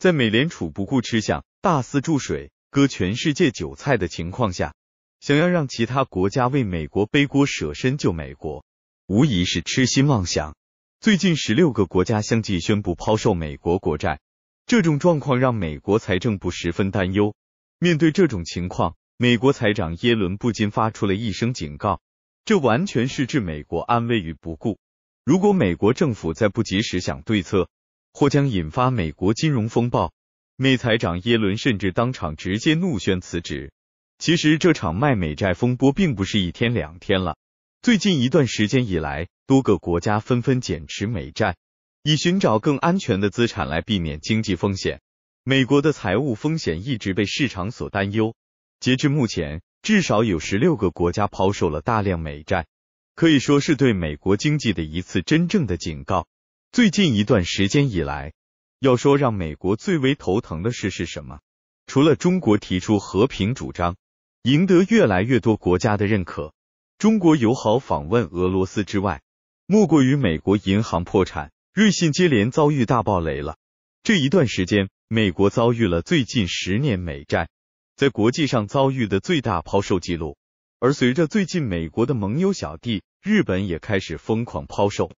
在美联储不顾吃相大肆注水、割全世界韭菜的情况下，想要让其他国家为美国背锅、舍身救美国，无疑是痴心妄想。最近，十六个国家相继宣布抛售美国国债，这种状况让美国财政部十分担忧。面对这种情况，美国财长耶伦不禁发出了一声警告：这完全是置美国安危于不顾。如果美国政府再不及时想对策，或将引发美国金融风暴，美财长耶伦甚至当场直接怒宣辞职。其实，这场卖美债风波并不是一天两天了。最近一段时间以来，多个国家纷纷减持美债，以寻找更安全的资产来避免经济风险。美国的财务风险一直被市场所担忧。截至目前，至少有十六个国家抛售了大量美债，可以说是对美国经济的一次真正的警告。最近一段时间以来，要说让美国最为头疼的事是什么？除了中国提出和平主张，赢得越来越多国家的认可，中国友好访问俄罗斯之外，莫过于美国银行破产、瑞信接连遭遇大暴雷了。这一段时间，美国遭遇了最近十年美债在国际上遭遇的最大抛售记录，而随着最近美国的盟友小弟日本也开始疯狂抛售，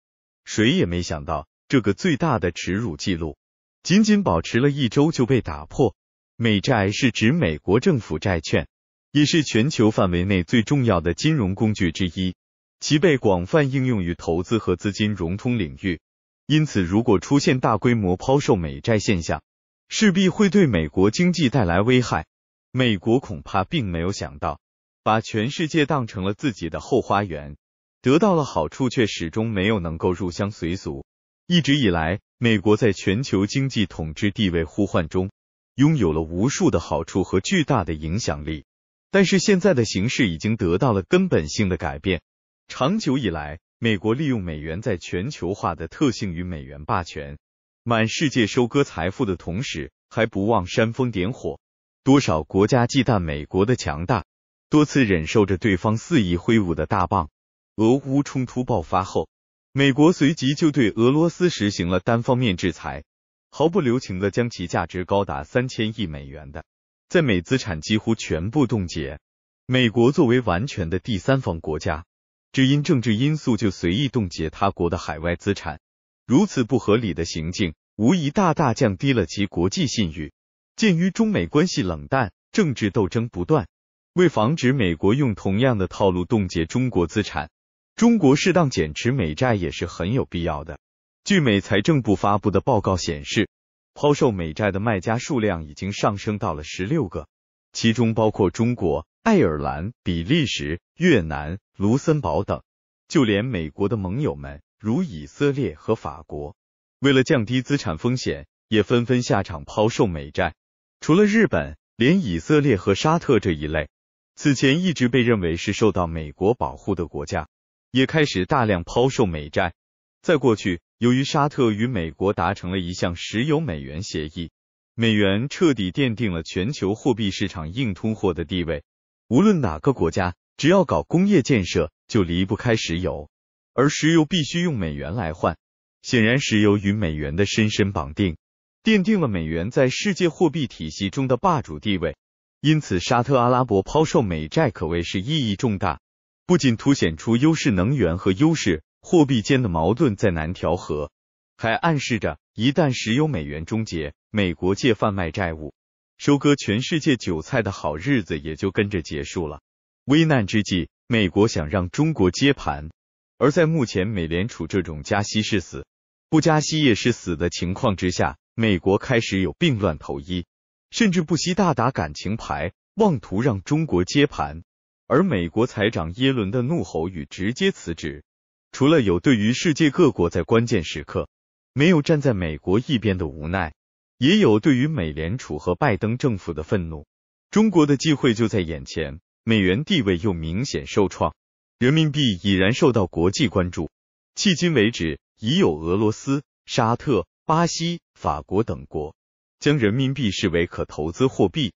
谁也没想到。这个最大的耻辱记录，仅仅保持了一周就被打破。美债是指美国政府债券，也是全球范围内最重要的金融工具之一，其被广泛应用于投资和资金融通领域。因此，如果出现大规模抛售美债现象，势必会对美国经济带来危害。美国恐怕并没有想到，把全世界当成了自己的后花园，得到了好处，却始终没有能够入乡随俗。一直以来，美国在全球经济统治地位互换中，拥有了无数的好处和巨大的影响力。但是，现在的形势已经得到了根本性的改变。长久以来，美国利用美元在全球化的特性与美元霸权，满世界收割财富的同时，还不忘煽风点火。多少国家忌惮美国的强大，多次忍受着对方肆意挥舞的大棒。俄乌冲突爆发后。美国随即就对俄罗斯实行了单方面制裁，毫不留情的将其价值高达三千亿美元的在美资产几乎全部冻结。美国作为完全的第三方国家，只因政治因素就随意冻结他国的海外资产，如此不合理的行径，无疑大大降低了其国际信誉。鉴于中美关系冷淡，政治斗争不断，为防止美国用同样的套路冻结中国资产。中国适当减持美债也是很有必要的。据美财政部发布的报告显示，抛售美债的卖家数量已经上升到了十六个，其中包括中国、爱尔兰、比利时、越南、卢森堡等。就连美国的盟友们，如以色列和法国，为了降低资产风险，也纷纷下场抛售美债。除了日本，连以色列和沙特这一类，此前一直被认为是受到美国保护的国家。也开始大量抛售美债。在过去，由于沙特与美国达成了一项石油美元协议，美元彻底奠定了全球货币市场硬通货的地位。无论哪个国家，只要搞工业建设，就离不开石油，而石油必须用美元来换。显然，石油与美元的深深绑定，奠定了美元在世界货币体系中的霸主地位。因此，沙特阿拉伯抛售美债可谓是意义重大。不仅凸显出优势能源和优势货币间的矛盾在难调和，还暗示着一旦石油美元终结，美国借贩卖债务、收割全世界韭菜的好日子也就跟着结束了。危难之际，美国想让中国接盘，而在目前美联储这种加息是死、不加息也是死的情况之下，美国开始有病乱投医，甚至不惜大打感情牌，妄图让中国接盘。而美国财长耶伦的怒吼与直接辞职，除了有对于世界各国在关键时刻没有站在美国一边的无奈，也有对于美联储和拜登政府的愤怒。中国的机会就在眼前，美元地位又明显受创，人民币已然受到国际关注。迄今为止，已有俄罗斯、沙特、巴西、法国等国将人民币视为可投资货币。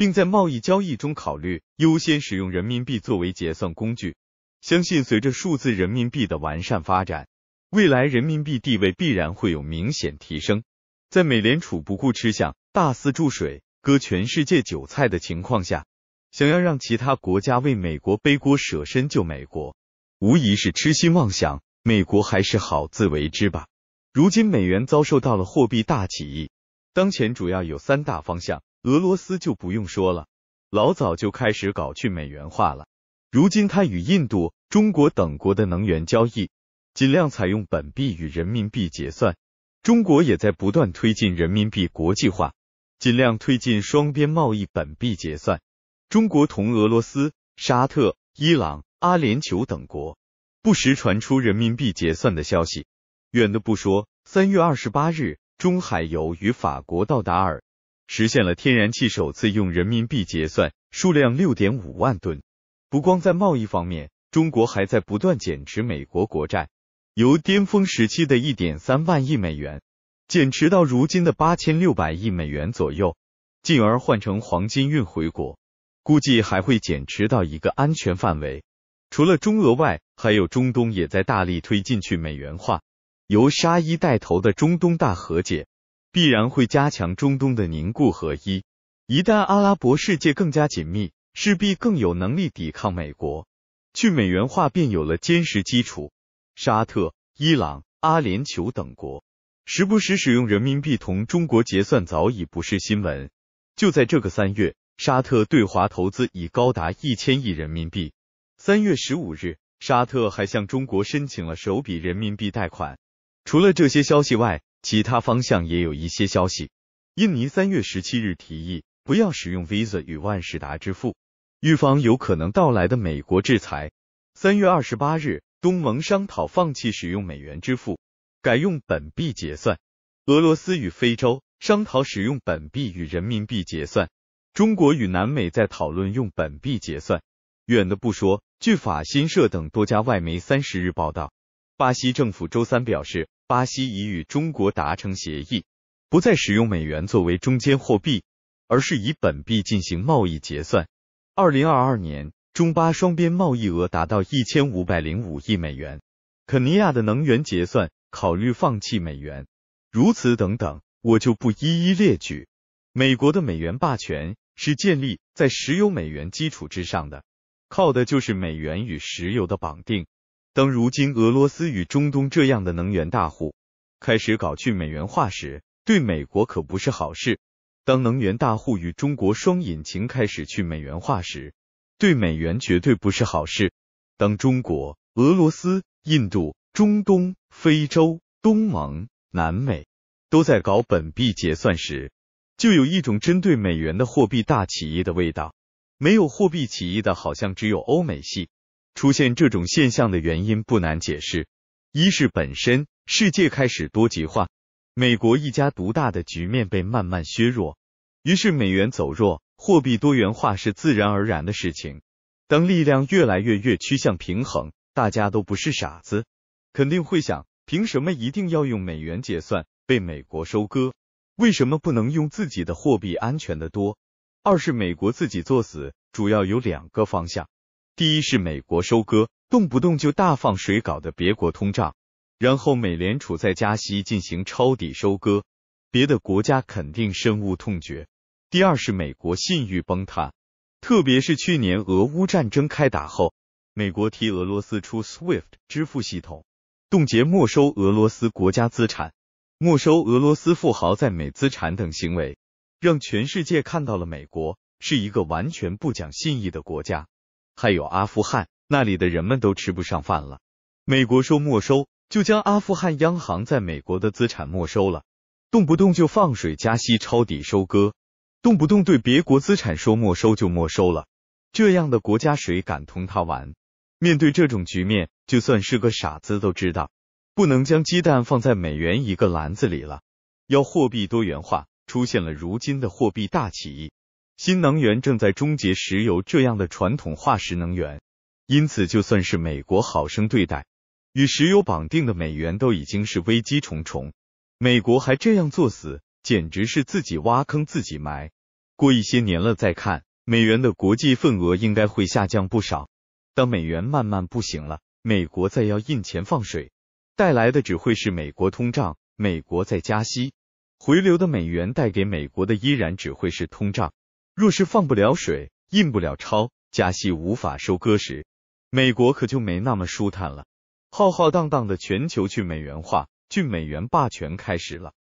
并在贸易交易中考虑优先使用人民币作为结算工具。相信随着数字人民币的完善发展，未来人民币地位必然会有明显提升。在美联储不顾吃相大肆注水、割全世界韭菜的情况下，想要让其他国家为美国背锅、舍身救美国，无疑是痴心妄想。美国还是好自为之吧。如今美元遭受到了货币大起义，当前主要有三大方向。俄罗斯就不用说了，老早就开始搞去美元化了。如今，他与印度、中国等国的能源交易，尽量采用本币与人民币结算。中国也在不断推进人民币国际化，尽量推进双边贸易本币结算。中国同俄罗斯、沙特、伊朗、阿联酋等国，不时传出人民币结算的消息。远的不说，三月二十八日，中海油与法国道达尔。实现了天然气首次用人民币结算，数量六点五万吨。不光在贸易方面，中国还在不断减持美国国债，由巅峰时期的一点三万亿美元，减持到如今的八千六百亿美元左右，进而换成黄金运回国，估计还会减持到一个安全范围。除了中俄外，还有中东也在大力推进去美元化，由沙伊带头的中东大和解。必然会加强中东的凝固合一。一旦阿拉伯世界更加紧密，势必更有能力抵抗美国。去美元化便有了坚实基础。沙特、伊朗、阿联酋等国时不时使用人民币同中国结算早已不是新闻。就在这个三月，沙特对华投资已高达一千亿人民币。三月十五日，沙特还向中国申请了首笔人民币贷款。除了这些消息外，其他方向也有一些消息。印尼三月十七日提议不要使用 Visa 与万事达支付，预防有可能到来的美国制裁。三月二十八日，东盟商讨放弃使用美元支付，改用本币结算。俄罗斯与非洲商讨使用本币与人民币结算。中国与南美在讨论用本币结算。远的不说，据法新社等多家外媒三十日报道，巴西政府周三表示。巴西已与中国达成协议，不再使用美元作为中间货币，而是以本币进行贸易结算。二零二二年，中巴双边贸易额达到一千五百零五亿美元。肯尼亚的能源结算考虑放弃美元，如此等等，我就不一一列举。美国的美元霸权是建立在石油美元基础之上的，靠的就是美元与石油的绑定。当如今俄罗斯与中东这样的能源大户开始搞去美元化时，对美国可不是好事；当能源大户与中国双引擎开始去美元化时，对美元绝对不是好事。当中国、俄罗斯、印度、中东、非洲、东盟、南美都在搞本币结算时，就有一种针对美元的货币大起义的味道。没有货币起义的，好像只有欧美系。出现这种现象的原因不难解释，一是本身世界开始多极化，美国一家独大的局面被慢慢削弱，于是美元走弱，货币多元化是自然而然的事情。当力量越来越越趋向平衡，大家都不是傻子，肯定会想，凭什么一定要用美元结算，被美国收割？为什么不能用自己的货币安全的多？二是美国自己作死，主要有两个方向。第一是美国收割，动不动就大放水搞的别国通胀，然后美联储在加息进行抄底收割，别的国家肯定深恶痛绝。第二是美国信誉崩塌，特别是去年俄乌战争开打后，美国替俄罗斯出 SWIFT 支付系统，冻结没收俄罗斯国家资产，没收俄罗斯富豪在美资产等行为，让全世界看到了美国是一个完全不讲信义的国家。还有阿富汗，那里的人们都吃不上饭了。美国说没收，就将阿富汗央行在美国的资产没收了。动不动就放水加息、抄底收割，动不动对别国资产说没收就没收了。这样的国家谁敢同他玩？面对这种局面，就算是个傻子都知道，不能将鸡蛋放在美元一个篮子里了，要货币多元化。出现了如今的货币大起义。新能源正在终结石油这样的传统化石能源，因此就算是美国好生对待，与石油绑定的美元都已经是危机重重。美国还这样作死，简直是自己挖坑自己埋。过一些年了再看，美元的国际份额应该会下降不少。当美元慢慢不行了，美国再要印钱放水，带来的只会是美国通胀。美国在加息，回流的美元带给美国的依然只会是通胀。若是放不了水，印不了钞，加息无法收割时，美国可就没那么舒坦了。浩浩荡荡的全球去美元化、去美元霸权开始了。